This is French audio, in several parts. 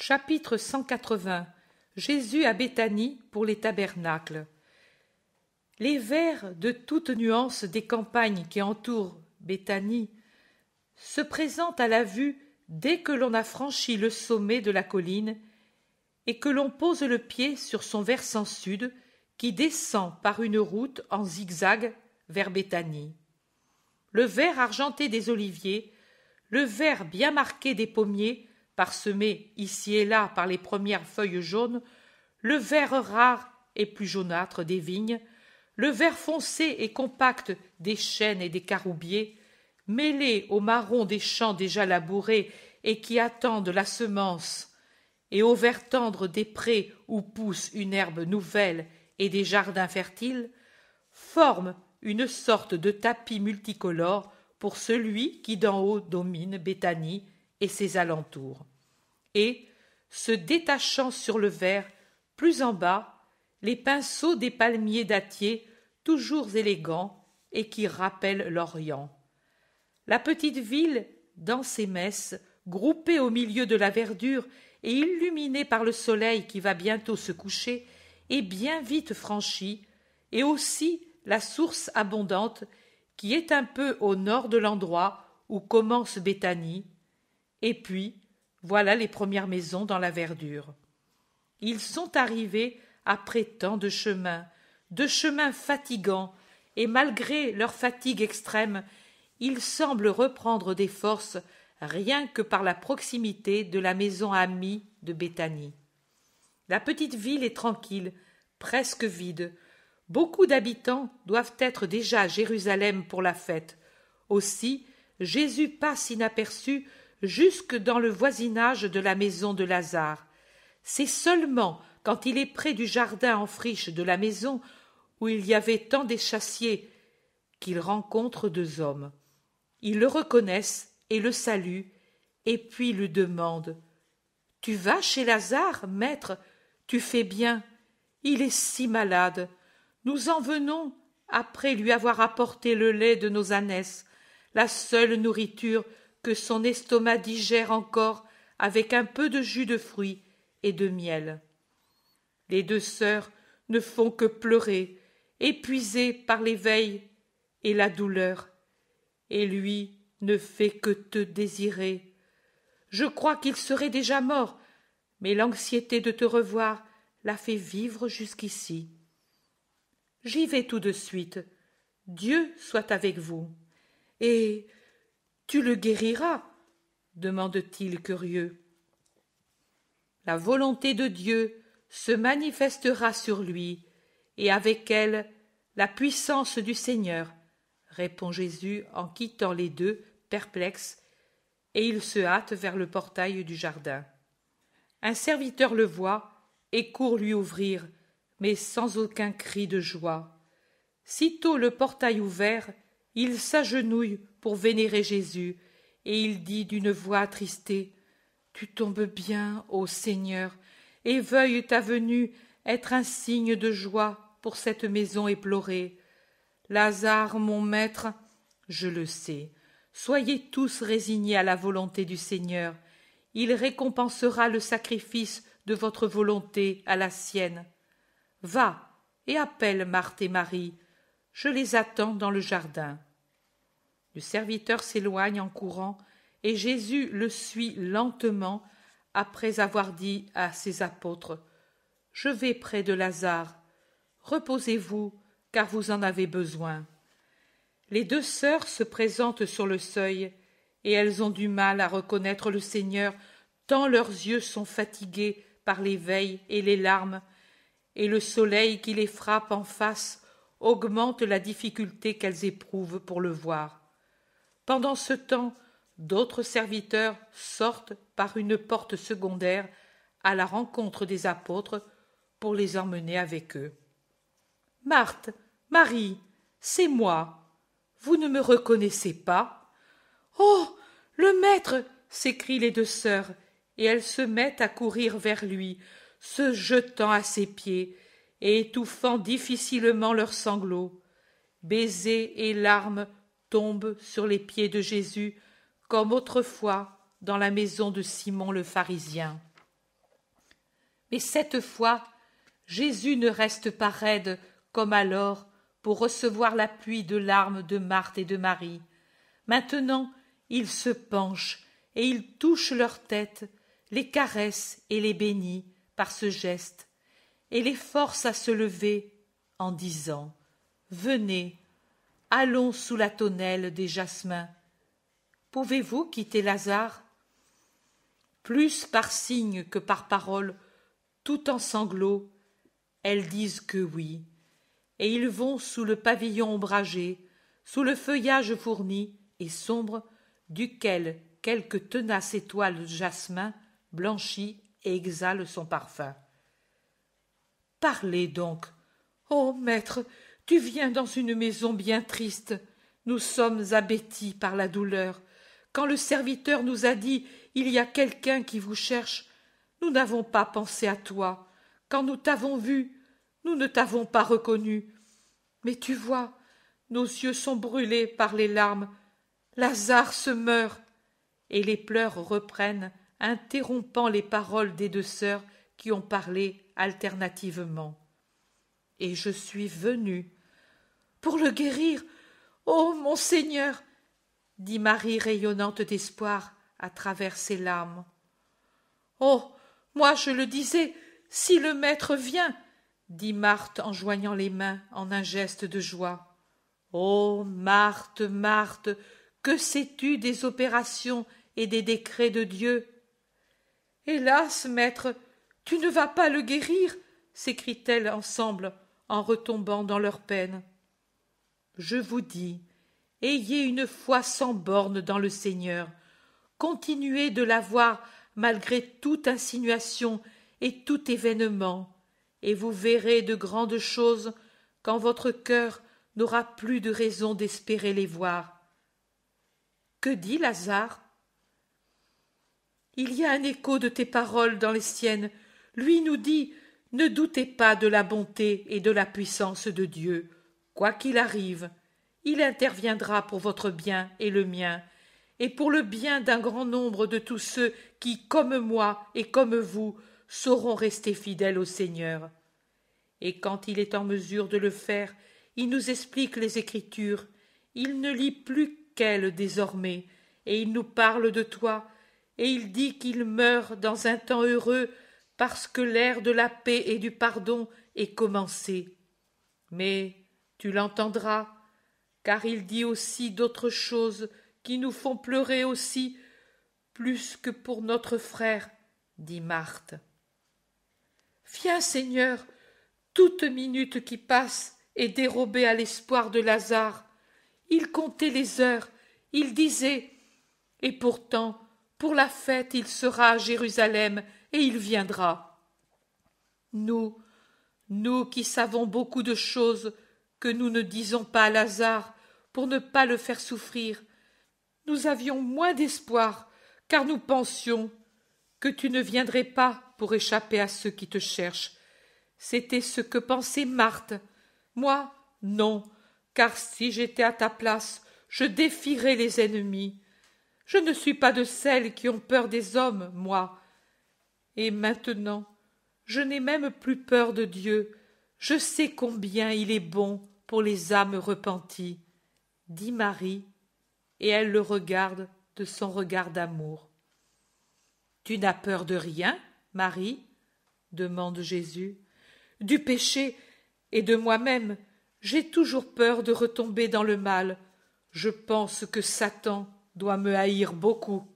Chapitre 180 Jésus à Béthanie pour les tabernacles. Les vers de toute nuance des campagnes qui entourent Béthanie se présentent à la vue dès que l'on a franchi le sommet de la colline et que l'on pose le pied sur son versant sud qui descend par une route en zigzag vers Béthanie. Le vert argenté des oliviers, le vert bien marqué des pommiers parsemé ici et là par les premières feuilles jaunes, le vert rare et plus jaunâtre des vignes, le vert foncé et compact des chênes et des caroubiers, mêlé au marron des champs déjà labourés et qui attendent la semence, et au vert tendre des prés où pousse une herbe nouvelle et des jardins fertiles, forment une sorte de tapis multicolore pour celui qui d'en haut domine Béthanie et ses alentours et, se détachant sur le verre, plus en bas, les pinceaux des palmiers dattiers, toujours élégants et qui rappellent l'Orient. La petite ville, dans ses messes, groupée au milieu de la verdure et illuminée par le soleil qui va bientôt se coucher, est bien vite franchie, et aussi la source abondante qui est un peu au nord de l'endroit où commence Béthanie, et puis voilà les premières maisons dans la verdure. Ils sont arrivés après tant de chemins, de chemins fatigants, et malgré leur fatigue extrême, ils semblent reprendre des forces rien que par la proximité de la maison amie de Béthanie. La petite ville est tranquille, presque vide. Beaucoup d'habitants doivent être déjà à Jérusalem pour la fête. Aussi, Jésus passe inaperçu jusque dans le voisinage de la maison de Lazare. C'est seulement quand il est près du jardin en friche de la maison où il y avait tant d'échassiers qu'il rencontre deux hommes. Ils le reconnaissent et le saluent, et puis lui demandent Tu vas chez Lazare, maître Tu fais bien. Il est si malade. Nous en venons après lui avoir apporté le lait de nos ânesses, la seule nourriture que son estomac digère encore avec un peu de jus de fruits et de miel. Les deux sœurs ne font que pleurer, épuisées par l'éveil et la douleur, et lui ne fait que te désirer. Je crois qu'il serait déjà mort, mais l'anxiété de te revoir l'a fait vivre jusqu'ici. J'y vais tout de suite. Dieu soit avec vous. Et tu le guériras demande-t-il curieux. La volonté de Dieu se manifestera sur lui, et avec elle la puissance du Seigneur, répond Jésus en quittant les deux, perplexes, et il se hâte vers le portail du jardin. Un serviteur le voit et court lui ouvrir, mais sans aucun cri de joie. Sitôt le portail ouvert, il s'agenouille pour vénérer Jésus, et il dit d'une voix attristée Tu tombes bien, ô Seigneur, et veuille ta venue être un signe de joie pour cette maison éplorée. Lazare, mon maître, je le sais. Soyez tous résignés à la volonté du Seigneur. Il récompensera le sacrifice de votre volonté à la sienne. Va et appelle Marthe et Marie. Je les attends dans le jardin. Le serviteur s'éloigne en courant, et Jésus le suit lentement, après avoir dit à ses apôtres Je vais près de Lazare. Reposez-vous, car vous en avez besoin. Les deux sœurs se présentent sur le seuil, et elles ont du mal à reconnaître le Seigneur, tant leurs yeux sont fatigués par les veilles et les larmes, et le soleil qui les frappe en face augmente la difficulté qu'elles éprouvent pour le voir. Pendant ce temps, d'autres serviteurs sortent par une porte secondaire à la rencontre des apôtres pour les emmener avec eux. Marthe, Marie, c'est moi. Vous ne me reconnaissez pas? Oh. Le maître. S'écrient les deux sœurs, et elles se mettent à courir vers lui, se jetant à ses pieds, et étouffant difficilement leurs sanglots. Baisers et larmes tombe sur les pieds de Jésus comme autrefois dans la maison de Simon le pharisien. Mais cette fois, Jésus ne reste pas raide comme alors pour recevoir l'appui de larmes de Marthe et de Marie. Maintenant, il se penche et il touche leurs tête les caresse et les bénit par ce geste, et les force à se lever en disant Venez, allons sous la tonnelle des jasmins. Pouvez-vous quitter Lazare Plus par signe que par parole, tout en sanglots, elles disent que oui, et ils vont sous le pavillon ombragé, sous le feuillage fourni et sombre, duquel quelque tenace étoile de jasmin blanchit et exhale son parfum. Parlez donc. ô oh, Maître, tu viens dans une maison bien triste. Nous sommes abêtis par la douleur. Quand le serviteur nous a dit Il y a quelqu'un qui vous cherche, nous n'avons pas pensé à toi. Quand nous t'avons vu, nous ne t'avons pas reconnu. Mais tu vois, nos yeux sont brûlés par les larmes. Lazare se meurt. Et les pleurs reprennent, interrompant les paroles des deux sœurs qui ont parlé alternativement. Et je suis venu pour le guérir. oh, mon Seigneur dit Marie rayonnante d'espoir à travers ses larmes. Oh moi je le disais, si le maître vient dit Marthe en joignant les mains en un geste de joie. Oh Marthe, Marthe, que sais-tu des opérations et des décrets de Dieu Hélas, maître, tu ne vas pas le guérir s'écrient-elles ensemble en retombant dans leur peine. Je vous dis, ayez une foi sans bornes dans le Seigneur, continuez de l'avoir malgré toute insinuation et tout événement, et vous verrez de grandes choses quand votre cœur n'aura plus de raison d'espérer les voir. Que dit Lazare Il y a un écho de tes paroles dans les siennes. Lui nous dit Ne doutez pas de la bonté et de la puissance de Dieu. Quoi qu'il arrive, il interviendra pour votre bien et le mien, et pour le bien d'un grand nombre de tous ceux qui, comme moi et comme vous, sauront rester fidèles au Seigneur. Et quand il est en mesure de le faire, il nous explique les Écritures, il ne lit plus qu'elles désormais, et il nous parle de toi, et il dit qu'il meurt dans un temps heureux parce que l'ère de la paix et du pardon est commencée. Mais tu l'entendras, car il dit aussi d'autres choses qui nous font pleurer aussi, plus que pour notre frère, dit Marthe. Viens, Seigneur, toute minute qui passe est dérobée à l'espoir de Lazare. Il comptait les heures, il disait, et pourtant, pour la fête, il sera à Jérusalem et il viendra. Nous, nous qui savons beaucoup de choses, que nous ne disons pas à Lazare pour ne pas le faire souffrir. Nous avions moins d'espoir, car nous pensions que tu ne viendrais pas pour échapper à ceux qui te cherchent. C'était ce que pensait Marthe. Moi, non, car si j'étais à ta place, je défierais les ennemis. Je ne suis pas de celles qui ont peur des hommes, moi. Et maintenant, je n'ai même plus peur de Dieu. Je sais combien il est bon pour les âmes repenties, dit Marie, et elle le regarde de son regard d'amour. Tu n'as peur de rien, Marie? demande Jésus. Du péché et de moi même, j'ai toujours peur de retomber dans le mal. Je pense que Satan doit me haïr beaucoup.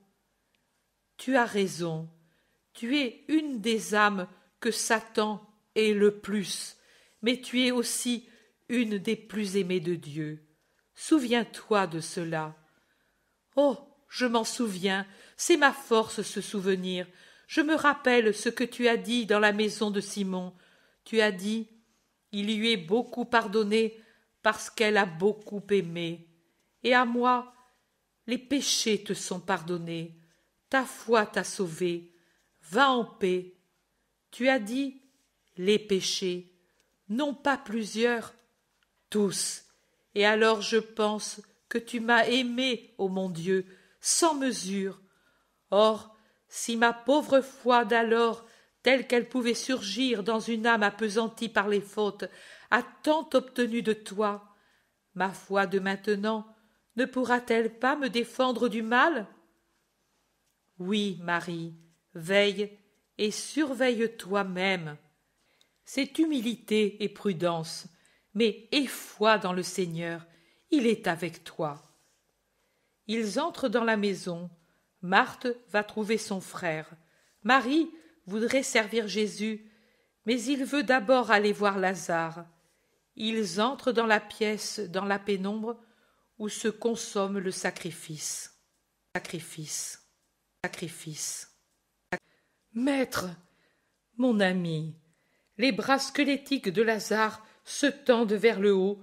Tu as raison. Tu es une des âmes que Satan est le plus, mais tu es aussi une des plus aimées de Dieu. Souviens-toi de cela. Oh, je m'en souviens, c'est ma force ce souvenir. Je me rappelle ce que tu as dit dans la maison de Simon. Tu as dit Il lui est beaucoup pardonné parce qu'elle a beaucoup aimé. Et à moi, les péchés te sont pardonnés. Ta foi t'a sauvé. Va en paix. Tu as dit les péchés, non pas plusieurs, tous. Et alors je pense que tu m'as aimé, ô mon Dieu, sans mesure. Or, si ma pauvre foi d'alors, telle qu'elle pouvait surgir dans une âme appesantie par les fautes, a tant obtenu de toi, ma foi de maintenant ne pourra-t-elle pas me défendre du mal Oui, Marie, veille et surveille toi-même. Cette humilité et prudence mais aie foi dans le Seigneur, il est avec toi. Ils entrent dans la maison. Marthe va trouver son frère. Marie voudrait servir Jésus, mais il veut d'abord aller voir Lazare. Ils entrent dans la pièce, dans la pénombre, où se consomme le sacrifice. Sacrifice. Sacrifice. Maître, mon ami, les bras squelettiques de Lazare se tendent vers le haut,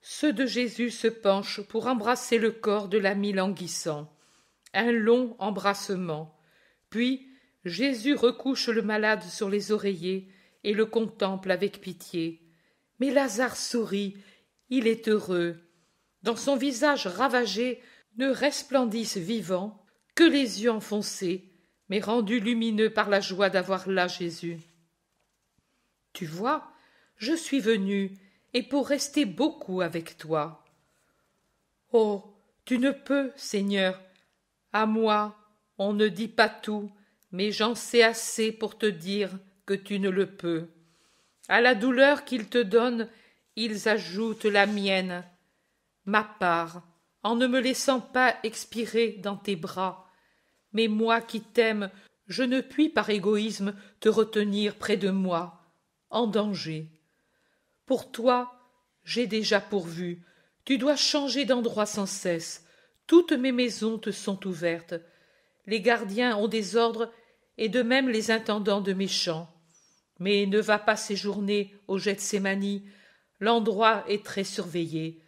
ceux de Jésus se penchent pour embrasser le corps de l'ami languissant. Un long embrassement. Puis Jésus recouche le malade sur les oreillers et le contemple avec pitié. Mais Lazare sourit, il est heureux. Dans son visage ravagé ne resplendissent vivants que les yeux enfoncés, mais rendus lumineux par la joie d'avoir là Jésus. Tu vois, je suis venu, et pour rester beaucoup avec toi. Oh. Tu ne peux, Seigneur. À moi, on ne dit pas tout, mais j'en sais assez pour te dire que tu ne le peux. À la douleur qu'ils te donnent, ils ajoutent la mienne, ma part, en ne me laissant pas expirer dans tes bras. Mais moi qui t'aime, je ne puis par égoïsme te retenir près de moi, en danger. Pour toi, j'ai déjà pourvu. Tu dois changer d'endroit sans cesse. Toutes mes maisons te sont ouvertes. Les gardiens ont des ordres, et de même les intendants de mes champs. Mais ne va pas séjourner au Gethsemane, l'endroit est très surveillé.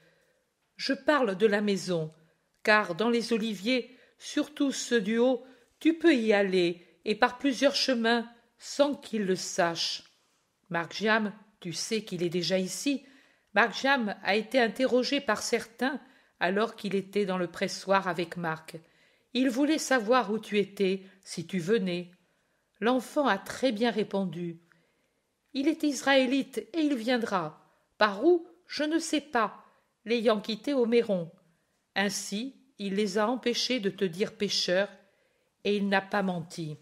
Je parle de la maison, car dans les oliviers, surtout ceux du haut, tu peux y aller, et par plusieurs chemins, sans qu'ils le sachent. Tu sais qu'il est déjà ici. Markjam a été interrogé par certains alors qu'il était dans le pressoir avec Marc. Il voulait savoir où tu étais, si tu venais. L'enfant a très bien répondu. Il est israélite et il viendra. Par où Je ne sais pas, l'ayant quitté au Méron. Ainsi, il les a empêchés de te dire pécheur, et il n'a pas menti.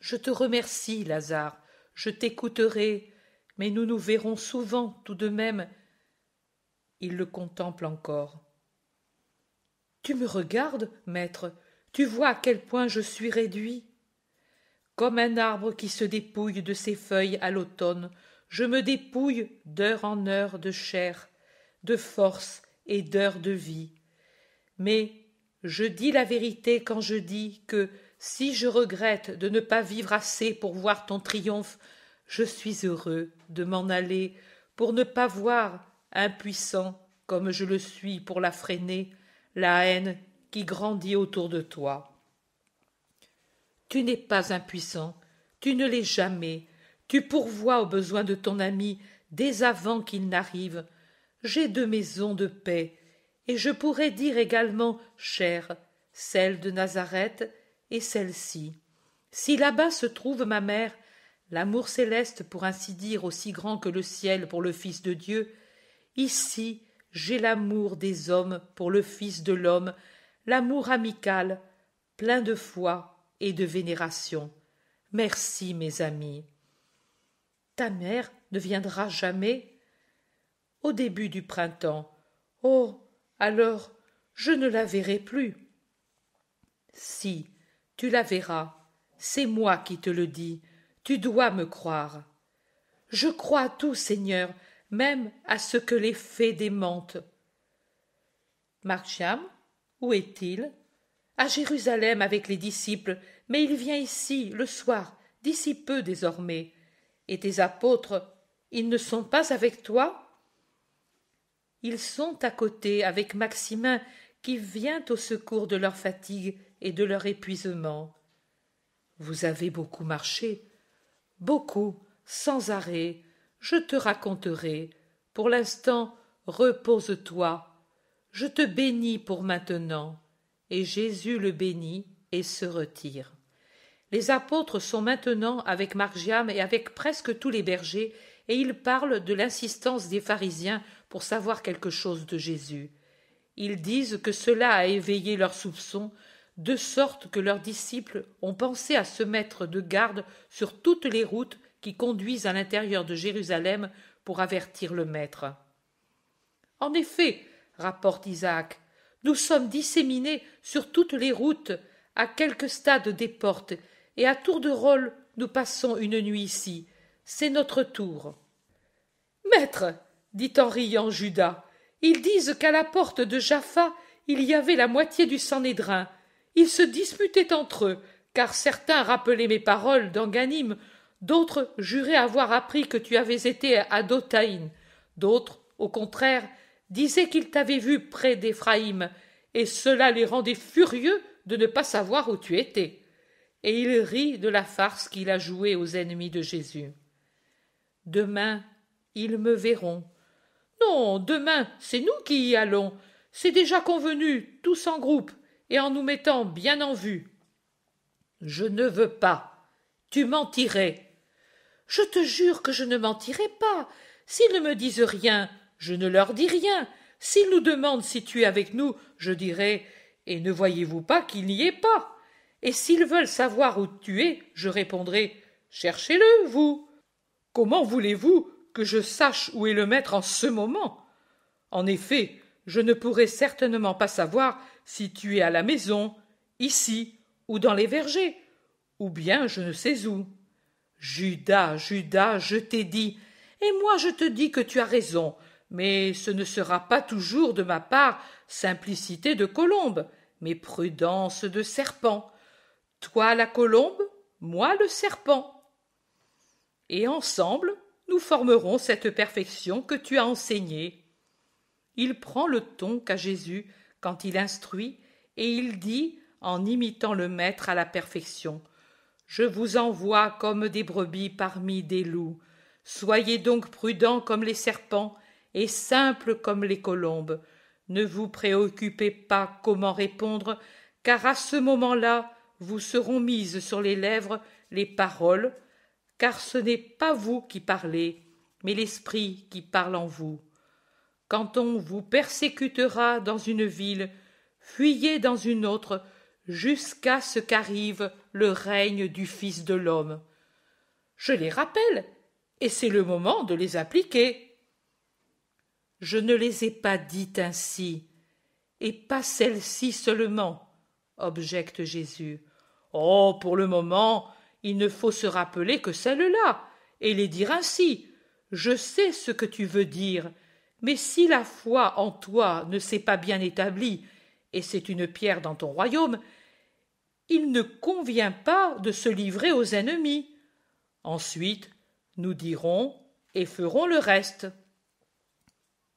Je te remercie, Lazare je t'écouterai, mais nous nous verrons souvent tout de même. Il le contemple encore. Tu me regardes, maître, tu vois à quel point je suis réduit. Comme un arbre qui se dépouille de ses feuilles à l'automne, je me dépouille d'heure en heure de chair, de force et d'heure de vie. Mais je dis la vérité quand je dis que, si je regrette de ne pas vivre assez pour voir ton triomphe, je suis heureux de m'en aller pour ne pas voir, impuissant comme je le suis pour la freiner, la haine qui grandit autour de toi. Tu n'es pas impuissant, tu ne l'es jamais, tu pourvois aux besoins de ton ami dès avant qu'il n'arrive. J'ai deux maisons de paix, et je pourrais dire également chère, celle de Nazareth et celle-ci. Si là-bas se trouve ma mère, l'amour céleste, pour ainsi dire, aussi grand que le ciel pour le Fils de Dieu, ici j'ai l'amour des hommes pour le Fils de l'homme, l'amour amical, plein de foi et de vénération. Merci, mes amis. Ta mère ne viendra jamais Au début du printemps. Oh, alors je ne la verrai plus. Si, tu la verras. C'est moi qui te le dis. Tu dois me croire. Je crois à tout, Seigneur, même à ce que les fées démentent. Marcham, où est-il À Jérusalem avec les disciples, mais il vient ici, le soir, d'ici peu désormais. Et tes apôtres, ils ne sont pas avec toi Ils sont à côté avec Maximin qui vient au secours de leur fatigue et de leur épuisement. Vous avez beaucoup marché, beaucoup, sans arrêt, je te raconterai. Pour l'instant, repose-toi. Je te bénis pour maintenant. Et Jésus le bénit et se retire. Les apôtres sont maintenant avec Margiam et avec presque tous les bergers, et ils parlent de l'insistance des pharisiens pour savoir quelque chose de Jésus. Ils disent que cela a éveillé leurs soupçons, de sorte que leurs disciples ont pensé à se mettre de garde sur toutes les routes qui conduisent à l'intérieur de Jérusalem pour avertir le Maître. En effet, rapporte Isaac, nous sommes disséminés sur toutes les routes, à quelques stades des portes, et à tour de rôle nous passons une nuit ici. C'est notre tour. Maître, dit en riant Judas, ils disent qu'à la porte de Jaffa il y avait la moitié du ils se disputaient entre eux, car certains rappelaient mes paroles d'Anganim, d'autres juraient avoir appris que tu avais été à Dotaïn, d'autres, au contraire, disaient qu'ils t'avaient vu près d'Éphraïm, et cela les rendait furieux de ne pas savoir où tu étais. Et il rit de la farce qu'il a jouée aux ennemis de Jésus. Demain, ils me verront. Non, demain, c'est nous qui y allons. C'est déjà convenu, tous en groupe et en nous mettant bien en vue. Je ne veux pas. Tu mentirais. Je te jure que je ne mentirai pas. S'ils ne me disent rien, je ne leur dis rien. S'ils nous demandent si tu es avec nous, je dirai Et ne voyez-vous pas qu'il n'y est pas Et s'ils veulent savoir où tu es, je répondrai Cherchez-le, vous Comment voulez-vous que je sache où est le maître en ce moment En effet, je ne pourrais certainement pas savoir si tu es à la maison, ici, ou dans les vergers, ou bien je ne sais où. Judas, Judas, je t'ai dit, et moi je te dis que tu as raison, mais ce ne sera pas toujours de ma part simplicité de colombe, mais prudence de serpent. Toi la colombe, moi le serpent. Et ensemble, nous formerons cette perfection que tu as enseignée. Il prend le ton qu'à Jésus quand il instruit, et il dit, en imitant le Maître à la perfection, Je vous envoie comme des brebis parmi des loups. Soyez donc prudents comme les serpents et simples comme les colombes. Ne vous préoccupez pas comment répondre, car à ce moment-là, vous seront mises sur les lèvres les paroles, car ce n'est pas vous qui parlez, mais l'Esprit qui parle en vous. Quand on vous persécutera dans une ville, fuyez dans une autre, jusqu'à ce qu'arrive le règne du Fils de l'homme. Je les rappelle, et c'est le moment de les appliquer. Je ne les ai pas dites ainsi, et pas celles ci seulement, objecte Jésus. Oh, pour le moment, il ne faut se rappeler que celles là et les dire ainsi. Je sais ce que tu veux dire, mais si la foi en toi ne s'est pas bien établie, et c'est une pierre dans ton royaume, il ne convient pas de se livrer aux ennemis. Ensuite, nous dirons et ferons le reste.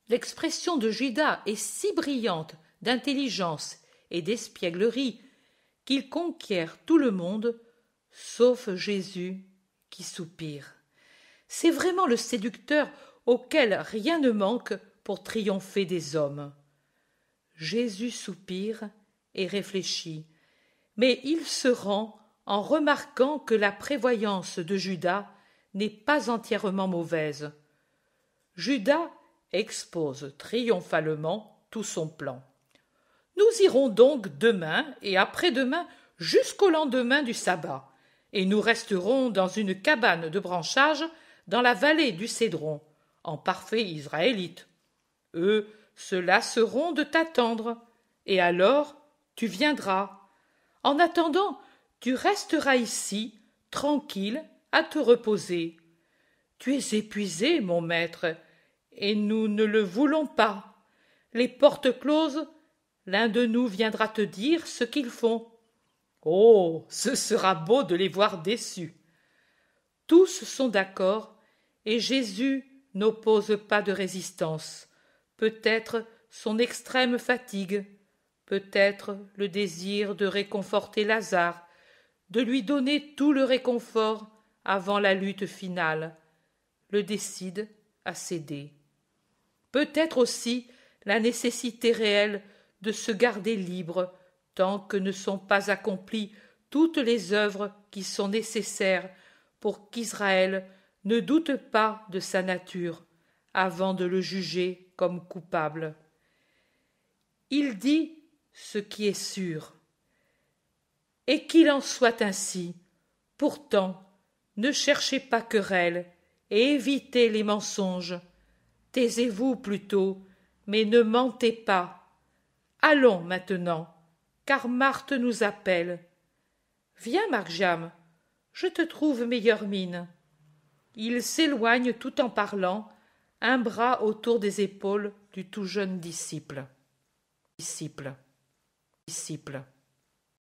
L'expression de Judas est si brillante d'intelligence et d'espièglerie qu'il conquiert tout le monde, sauf Jésus qui soupire. C'est vraiment le séducteur auquel rien ne manque pour triompher des hommes. Jésus soupire et réfléchit, mais il se rend en remarquant que la prévoyance de Judas n'est pas entièrement mauvaise. Judas expose triomphalement tout son plan. Nous irons donc demain et après-demain jusqu'au lendemain du sabbat, et nous resterons dans une cabane de branchage dans la vallée du Cédron, en parfait israélite. Eux se lasseront de t'attendre, et alors tu viendras. En attendant, tu resteras ici, tranquille, à te reposer. Tu es épuisé, mon maître, et nous ne le voulons pas. Les portes closes, l'un de nous viendra te dire ce qu'ils font. Oh. Ce sera beau de les voir déçus. Tous sont d'accord, et Jésus n'oppose pas de résistance, peut-être son extrême fatigue, peut-être le désir de réconforter Lazare, de lui donner tout le réconfort avant la lutte finale, le décide à céder. Peut-être aussi la nécessité réelle de se garder libre tant que ne sont pas accomplies toutes les œuvres qui sont nécessaires pour qu'Israël ne doute pas de sa nature avant de le juger comme coupable. Il dit ce qui est sûr. Et qu'il en soit ainsi. Pourtant, ne cherchez pas querelle et évitez les mensonges. Taisez-vous plutôt, mais ne mentez pas. Allons maintenant, car Marthe nous appelle. Viens, Marjam, je te trouve meilleure mine. Il s'éloigne tout en parlant, un bras autour des épaules du tout jeune disciple. Disciple. Disciple.